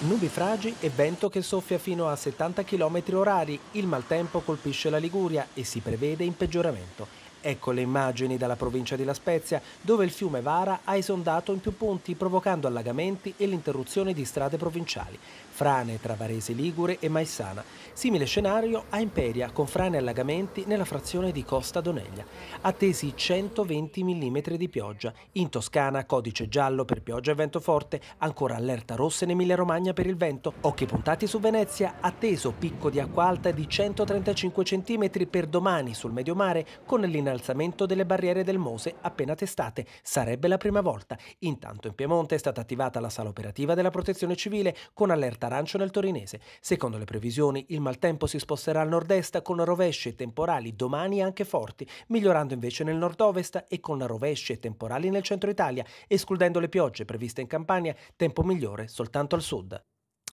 Nubi Nubifragi e vento che soffia fino a 70 km orari, il maltempo colpisce la Liguria e si prevede in peggioramento. Ecco le immagini dalla provincia di La Spezia, dove il fiume Vara ha esondato in più punti, provocando allagamenti e l'interruzione di strade provinciali, frane tra Varese Ligure e Maissana. Simile scenario a Imperia, con frane e allagamenti nella frazione di Costa Doneglia. Attesi 120 mm di pioggia. In Toscana, codice giallo per pioggia e vento forte, ancora allerta rossa in Emilia-Romagna per il vento. Occhi puntati su Venezia, atteso picco di acqua alta di 135 cm per domani sul medio mare, con l'interruzione l'innalzamento delle barriere del Mose appena testate. Sarebbe la prima volta. Intanto in Piemonte è stata attivata la sala operativa della protezione civile con allerta arancio nel torinese. Secondo le previsioni il maltempo si sposterà al nord-est con rovesci e temporali domani anche forti, migliorando invece nel nord-ovest e con rovesci e temporali nel centro Italia, escludendo le piogge previste in Campania, tempo migliore soltanto al sud.